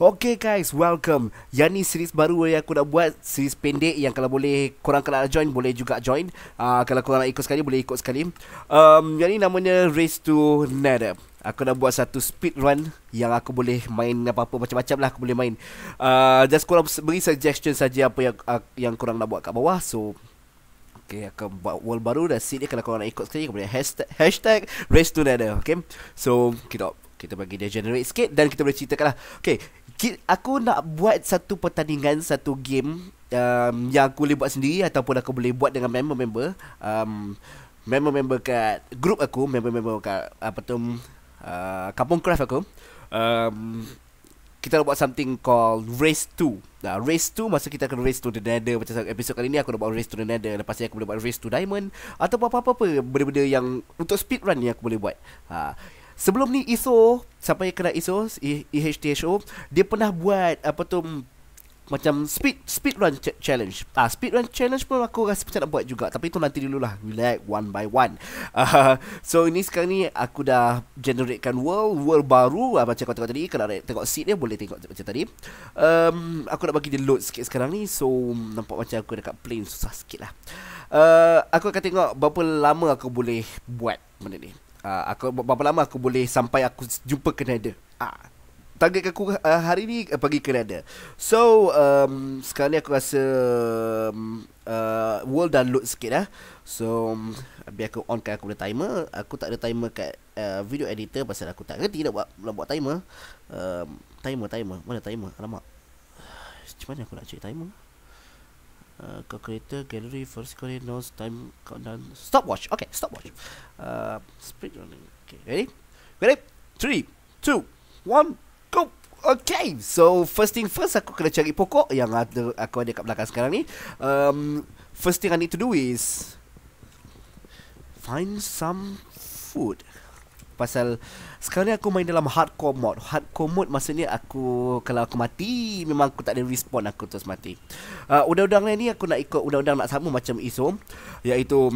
Okay guys, welcome. Yang ni series baru yang aku nak buat. Series pendek yang kalau boleh korang kalau join, boleh juga join. Uh, kalau korang nak ikut sekali, boleh ikut sekali. Um, yang ni namanya Race to Nether. Aku nak buat satu speed run yang aku boleh main apa-apa macam-macam lah aku boleh main. Uh, just korang beri suggestion saja apa yang uh, yang korang nak buat kat bawah. So, Okay, aku buat world baru dan sini kalau korang nak ikut sekali kau boleh hashtag, hashtag race to nether okay? so kita kita bagi dia generate sikit dan kita boleh ceritakan lah okay, aku nak buat satu pertandingan satu game um, yang aku boleh buat sendiri ataupun aku boleh buat dengan member-member um, member-member kat grup aku member-member kat apa tu uh, kampung craft aku um, kita nak buat something called race 2 Nah, race 2 Masa kita akan race to the nether Macam episod kali ni Aku nak buat race to the nether Lepas ni aku boleh buat race to diamond Atau apa-apa-apa Benda-benda yang Untuk speedrun ni aku boleh buat ha. Sebelum ni ISO Siapa yang kenal ISO IHTHO e- e Dia pernah buat Apa tu macam speed speed run challenge. Ah uh, speed run challenge pun aku rasa macam nak buat juga tapi itu nanti dulu dululah. Relax one by one. Uh, so ini sekarang ni aku dah generatekan world world baru uh, macam kau tengok tadi kalau tengok seat dia boleh tengok macam tadi. Um, aku nak bagi dia load sikit sekarang ni so nampak macam aku dekat plane susah sikitlah. Uh, ah, aku akan tengok berapa lama aku boleh buat benda ni uh, aku berapa lama aku boleh sampai aku jumpa Kanada. Ah. Target aku ah, hari ni uh, pergi Kanada. So um sekarang ni aku rasa um, uh, world download load sikit dah. So um, biar aku on kan aku punya timer. Aku tak ada timer kat uh, video editor pasal aku tak reti nak buat nak buat timer. Um, timer timer. Mana timer? Alamak. Macam mana aku nak cari timer? calculator, uh, gallery, first query, notes, time, countdown, stopwatch. Okay, stopwatch. Uh, speed running. Okay, ready? Ready? Three, two, one, go! Okay, so first thing first, aku kena cari pokok yang ada aku ada kat belakang sekarang ni. Um, first thing I need to do is find some food pasal sekarang ni aku main dalam hardcore mode. Hardcore mode maksudnya aku kalau aku mati memang aku tak ada respon. aku terus mati. Uh, undang-undang ni aku nak ikut undang-undang nak sama macam ISO e iaitu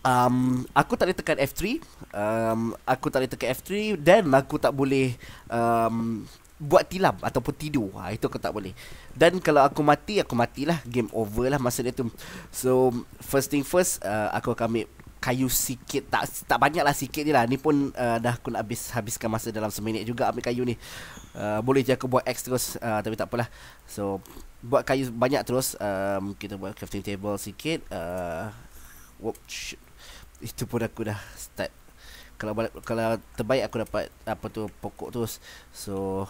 um, aku tak boleh tekan F3, um, aku tak boleh tekan F3 dan aku tak boleh um, buat tilam ataupun tidur. Ha, itu aku tak boleh. Dan kalau aku mati, aku matilah. Game over lah masa dia tu. So, first thing first, uh, aku akan ambil kayu sikit tak tak banyaklah sikit ni lah ni pun uh, dah aku nak habis habiskan masa dalam seminit juga ambil kayu ni uh, boleh je aku buat X terus uh, tapi tak apalah so buat kayu banyak terus um, kita buat crafting table sikit uh, whoop, itu pun aku dah start kalau kalau terbaik aku dapat apa tu pokok terus so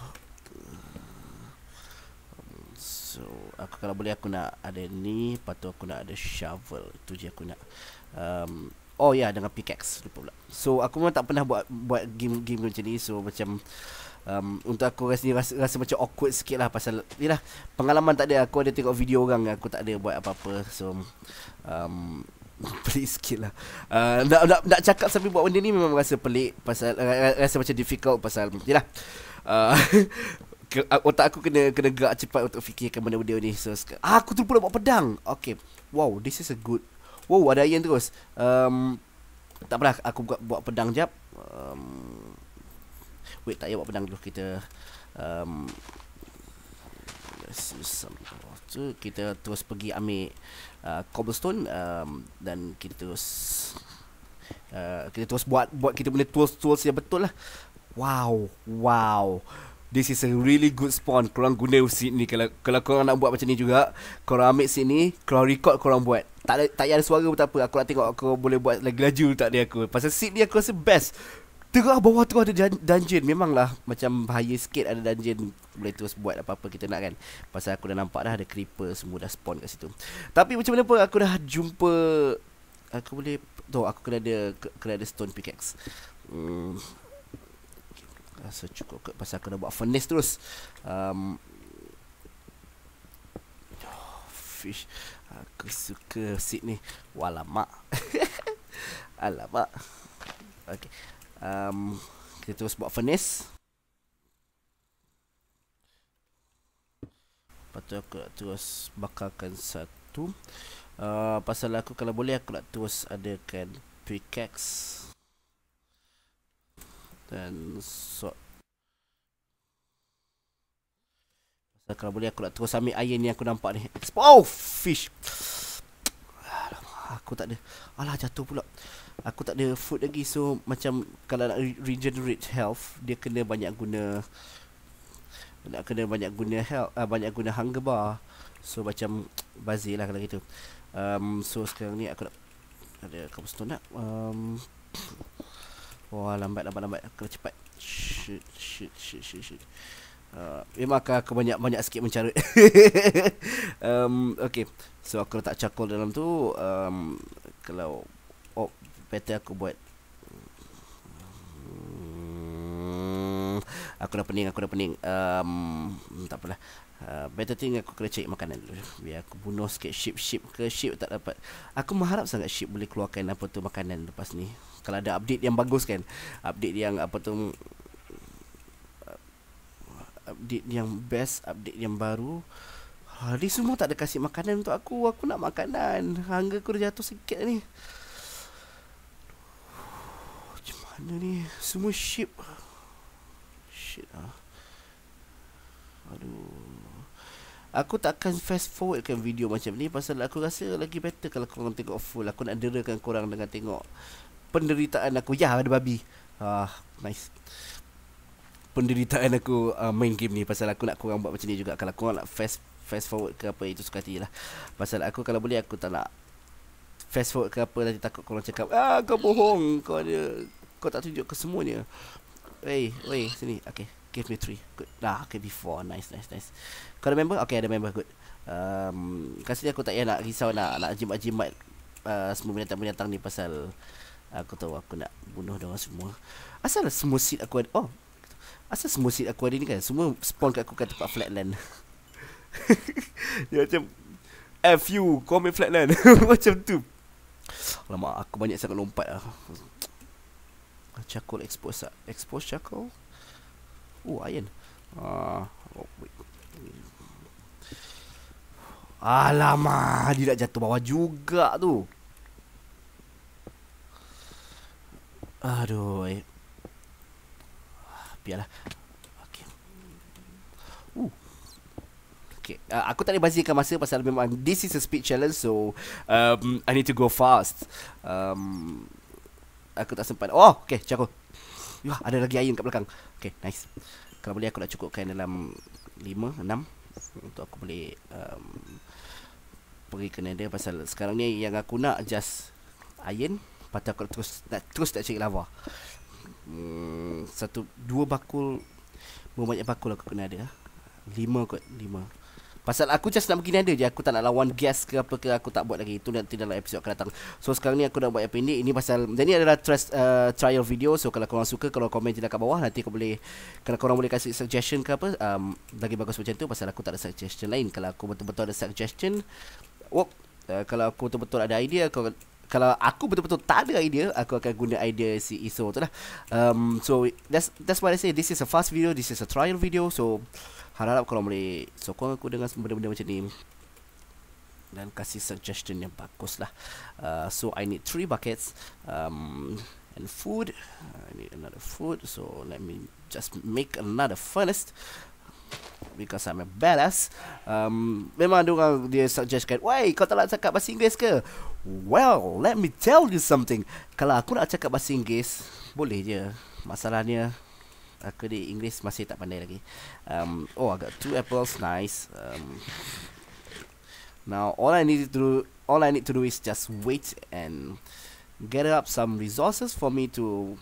so aku kalau boleh aku nak ada ni tu aku nak ada shovel itu je aku nak um, Oh ya yeah, dengan pickaxe lupa pula. So aku memang tak pernah buat buat game game macam ni. So macam um, untuk aku rasa, rasa rasa macam awkward sikit lah pasal yalah pengalaman tak ada aku ada tengok video orang aku tak ada buat apa-apa. So um pelik sikit lah uh, nak, nak, nak cakap sambil buat benda ni memang rasa pelik pasal rasa macam difficult pasal yalah uh, uh, otak aku kena kena gerak cepat untuk fikirkan benda-benda ni so ah, aku terlupa nak buat pedang Okay. wow this is a good Wow, ada iron terus. Um, tak apalah, aku buat buat pedang jap. Um, wait, tak payah buat pedang dulu. Kita... Um, let's use some water. Kita terus pergi ambil uh, cobblestone. Um, dan kita terus... Uh, kita terus buat buat kita punya tools tools yang betul lah. Wow, wow. This is a really good spawn Korang guna seed ni Kalau kalau korang nak buat macam ni juga Korang ambil seed ni Korang record korang buat Tak ada, tak ada suara pun tak apa Aku nak tengok aku boleh buat lagi laju tak ni aku Pasal seed aku rasa best Tengah bawah tu ada dungeon Memanglah macam bahaya sikit ada dungeon Boleh terus buat apa-apa kita nak kan Pasal aku dah nampak dah ada creeper semua dah spawn kat situ Tapi macam mana pun aku dah jumpa Aku boleh Tuh aku kena ada, kena ada stone pickaxe Hmm Rasa cukup ke Pasal kena buat furnace terus um, oh, Fish Aku suka seat ni Walamak Alamak Okay um, Kita terus buat furnace Lepas tu aku nak terus Bakarkan satu uh, Pasal aku kalau boleh Aku nak terus adakan Pickaxe dan so kalau boleh aku nak terus ambil air ni aku nampak ni Oh fish Aku tak ada Alah jatuh pula Aku tak ada food lagi so Macam kalau nak regenerate health Dia kena banyak guna Nak kena banyak guna health eh, uh, Banyak guna hunger bar So macam Bazir lah kalau gitu um, So sekarang ni aku nak Ada cobblestone nak um, Wah lambat lambat lambat Kena cepat Shit shit shit shit shit uh, Memang akan aku banyak banyak sikit mencari. um, Okay So aku letak charcoal dalam tu um, Kalau Oh Better aku buat aku dah pening aku dah pening um, hmm, tak apalah uh, better thing aku kena cari makanan dulu biar aku bunuh sikit ship ship ke ship tak dapat aku mengharap sangat ship boleh keluarkan apa tu makanan lepas ni kalau ada update yang bagus kan update yang apa tu uh, update yang best update yang baru hari ah, semua tak ada kasih makanan untuk aku aku nak makanan hangga aku dah jatuh sikit ni macam mana ni semua ship shit ah. Aduh. Aku tak akan fast forwardkan video macam ni pasal aku rasa lagi better kalau korang tengok full. Aku nak derakan korang dengan tengok penderitaan aku. Ya, ada babi. Ah, nice. Penderitaan aku uh, main game ni pasal aku nak korang buat macam ni juga kalau korang nak fast fast forward ke apa itu suka lah Pasal aku kalau boleh aku tak nak fast forward ke apa nanti takut korang cakap, "Ah, kau bohong. Kau ada kau tak tunjuk ke semuanya." Wei, wei, sini. Okay, give me three. Good. Dah, okay, be four. Nice, nice, nice. Kau ada member? Okay, ada member. Good. Um, kasi aku tak payah nak risau nak nak jimat-jimat uh, semua binatang-binatang ni pasal uh, aku tahu aku nak bunuh dia semua. Asal semua seed aku ada? Oh, asal semua seed aku ada ni kan? Semua spawn kat aku kat tempat flatland. dia macam, F you, call me flatland. macam tu. Lama aku banyak sangat lompat lah charcoal exposure expose charcoal oh iron ah oh wait Alamak, dia nak jatuh bawah juga tu. Aduh. Eh. Biarlah. Okey. Uh. Okay. Uh, ah, aku tak boleh bazirkan masa pasal memang this is a speed challenge so um, I need to go fast. Um, aku tak sempat. Oh, okey, cakap aku. Wah, ada lagi air kat belakang. Okey, nice. Kalau boleh aku nak cukupkan dalam 5, 6 untuk aku boleh um, pergi ke dia pasal sekarang ni yang aku nak just iron patut aku terus nak terus nak cari lava. Hmm, satu dua bakul berapa banyak bakul aku kena ada? 5 kot, 5. Pasal aku just nak begini ada je Aku tak nak lawan gas ke apa ke Aku tak buat lagi Itu nanti dalam episod akan datang So sekarang ni aku nak buat yang pendek Ini pasal Dan ni adalah trust, uh, trial video So kalau korang suka Kalau komen je dekat bawah Nanti aku boleh Kalau korang boleh kasih suggestion ke apa um, Lagi bagus macam tu Pasal aku tak ada suggestion lain Kalau aku betul-betul ada suggestion Work uh, Kalau aku betul-betul ada idea Aku kalau aku betul-betul tak ada idea Aku akan guna idea si ISO tu lah um, So that's, that's why I say This is a fast video This is a trial video So harap kalau boleh sokong aku dengan benda-benda macam ni dan kasih suggestion yang bagus lah uh, so I need three buckets um, and food I need another food so let me just make another furnace because I'm a badass um, memang dia dia suggestkan why kau tak nak cakap bahasa Inggeris ke well let me tell you something kalau aku nak cakap bahasa Inggeris boleh je masalahnya aku di Inggeris masih tak pandai lagi um, oh I got two apples nice um, now all I need to do all I need to do is just wait and gather up some resources for me to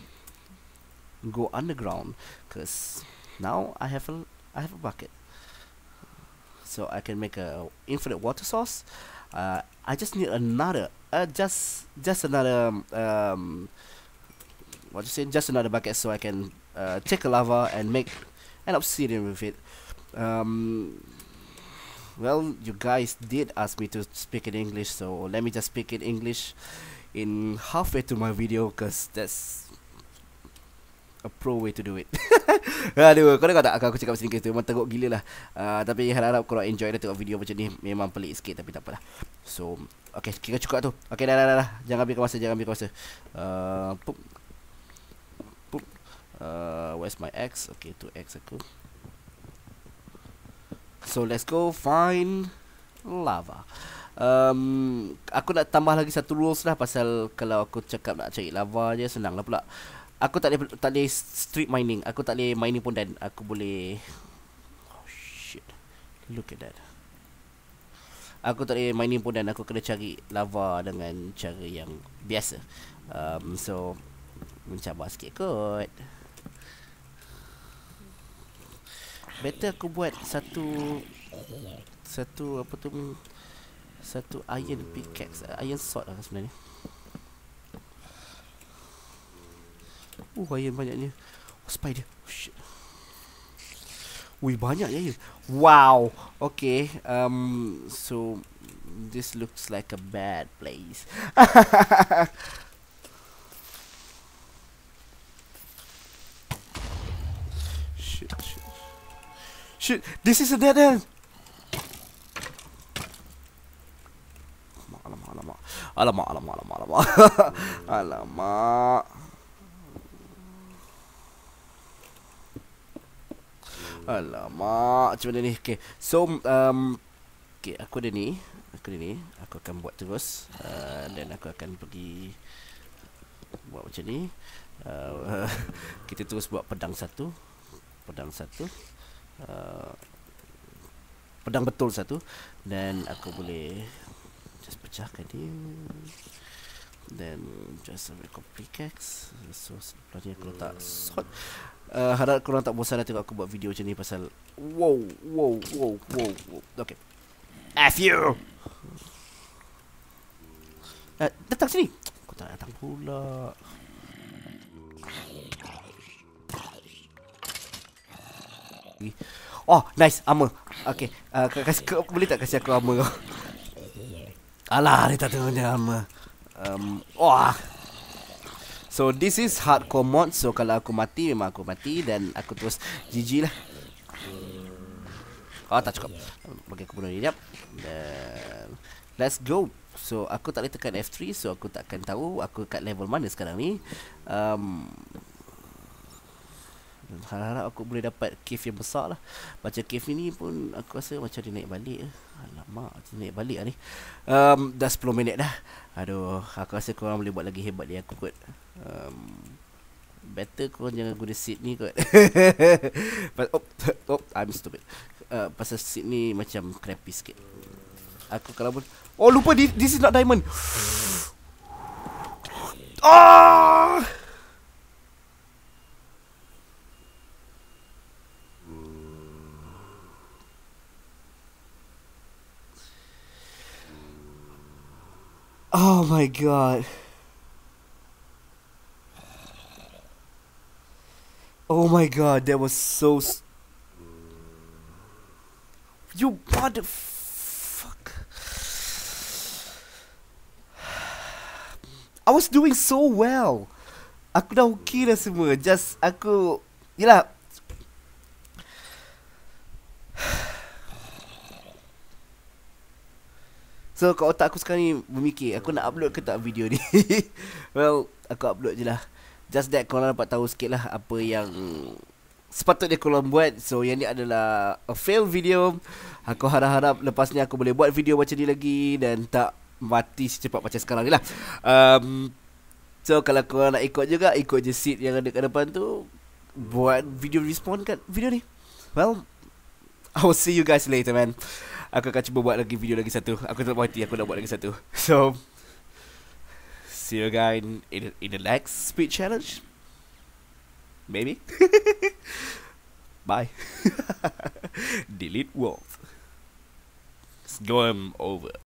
go underground because now I have a I have a bucket so I can make a infinite water source uh, I just need another uh, just just another um, what you say just another bucket so I can uh, take a lava and make an obsidian with it. Um, well, you guys did ask me to speak in English, so let me just speak in English in halfway to my video, cause that's a pro way to do it. Aduh, kau dah kata aku cakap sedikit tu memang teruk gila lah. Uh, tapi harap kau enjoy dah tengok video macam ni. Memang pelik sikit tapi tak apa lah. So, okay kita cukup lah tu. Okay, dah dah dah. Jangan ambil masa, jangan ambil masa. Uh, uh, where's my X? Okay, two X aku. So let's go find lava. Um, aku nak tambah lagi satu rules lah pasal kalau aku cakap nak cari lava je senang lah pula. Aku tak boleh tak boleh street mining. Aku tak boleh mining pun dan aku boleh. Oh shit. Look at that. Aku tak boleh mining pun dan aku kena cari lava dengan cara yang biasa. Um, so mencabar sikit kot. Better aku buat satu Satu apa tu Satu iron pickaxe Iron sword lah sebenarnya Oh uh, iron banyaknya Oh spider Oh shit Wih banyak ya Wow Okay um, So This looks like a bad place Shit, this is a dead end. Alamak, alamak, alamak. Alamak, alamak, alamak, alamak. alamak. Alamak, macam mana ni? Okay, so, um, okay, aku ada ni. Aku ada ni. Aku akan buat terus. Uh, then aku akan pergi buat macam ni. Uh, kita terus buat pedang satu. Pedang satu. Pedang satu. Uh, pedang betul satu dan aku boleh just pecahkan dia then just ambil complex so sebenarnya aku letak shot uh, harap korang tak bosan tengok aku buat video macam ni pasal wow wow wow wow, wow. okay F you uh, datang sini kau tak datang pula lagi Oh nice armor Okay uh, kasi, k- Boleh tak kasi aku armor kau Alah dia tak tengok dia armor um, Wah So this is hardcore mod So kalau aku mati memang aku mati Dan aku terus GG lah Oh tak cukup Bagi aku bunuh dia jap Dan Let's go So aku tak boleh tekan F3 So aku takkan tahu Aku kat level mana sekarang ni um, Harap-harap aku boleh dapat cave yang besar lah Macam cave ni pun aku rasa macam dia naik balik eh. Alamak, dia naik balik lah ni um, Dah 10 minit dah Aduh, aku rasa korang boleh buat lagi hebat dia aku kot um, Better korang jangan guna seat ni kot oh, oh, I'm stupid uh, Pasal seat ni macam crappy sikit Aku kalau pun Oh, lupa, this, is not diamond Ah! oh! Oh my god. Oh my god, that was so. you Fuck! I was doing so well. Aku dah okey dah semua. Just aku, yelah So kat otak aku sekarang ni Memikir Aku nak upload ke tak video ni Well Aku upload je lah Just that korang dapat tahu sikit lah Apa yang Sepatutnya korang buat So yang ni adalah A fail video Aku harap-harap Lepas ni aku boleh buat video macam ni lagi Dan tak Mati secepat macam sekarang ni lah um, So kalau korang nak ikut juga Ikut je seat yang ada kat depan tu Buat video respond kat video ni Well I will see you guys later man Aku akan cuba buat lagi video lagi satu Aku tak puas hati aku nak buat lagi satu So See you guys in, in the next speed challenge Maybe Bye Delete wolf Storm over